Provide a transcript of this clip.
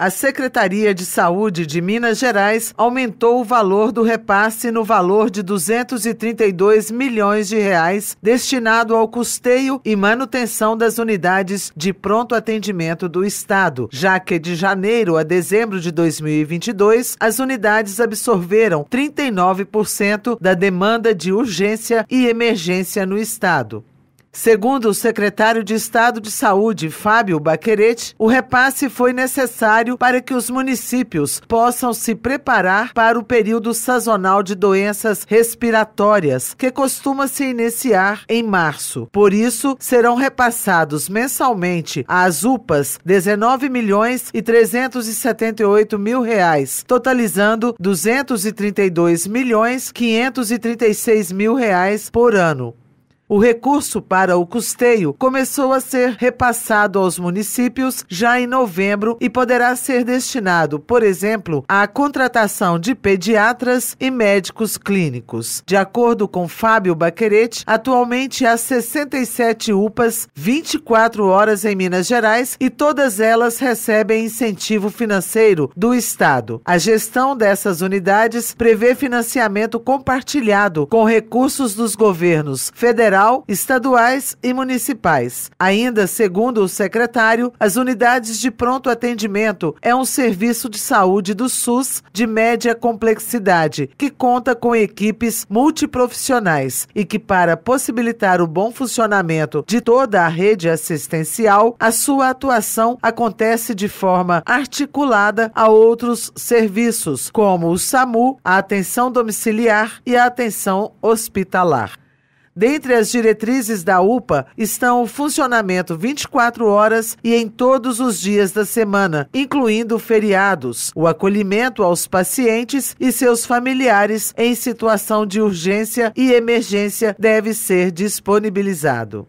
A Secretaria de Saúde de Minas Gerais aumentou o valor do repasse no valor de 232 milhões de reais destinado ao custeio e manutenção das unidades de pronto atendimento do estado, já que de janeiro a dezembro de 2022 as unidades absorveram 39% da demanda de urgência e emergência no estado. Segundo o secretário de Estado de Saúde, Fábio Baquerete, o repasse foi necessário para que os municípios possam se preparar para o período sazonal de doenças respiratórias, que costuma se iniciar em março. Por isso, serão repassados mensalmente às UPAs 19 milhões e 378 mil reais, totalizando 232 milhões 536 mil reais por ano. O recurso para o custeio começou a ser repassado aos municípios já em novembro e poderá ser destinado, por exemplo, à contratação de pediatras e médicos clínicos. De acordo com Fábio Baquerete, atualmente há 67 UPAs, 24 horas em Minas Gerais e todas elas recebem incentivo financeiro do Estado. A gestão dessas unidades prevê financiamento compartilhado com recursos dos governos federal federal, estaduais e municipais. Ainda, segundo o secretário, as unidades de pronto atendimento é um serviço de saúde do SUS de média complexidade, que conta com equipes multiprofissionais e que, para possibilitar o bom funcionamento de toda a rede assistencial, a sua atuação acontece de forma articulada a outros serviços, como o SAMU, a atenção domiciliar e a atenção hospitalar. Dentre as diretrizes da UPA estão o funcionamento 24 horas e em todos os dias da semana, incluindo feriados, o acolhimento aos pacientes e seus familiares em situação de urgência e emergência deve ser disponibilizado.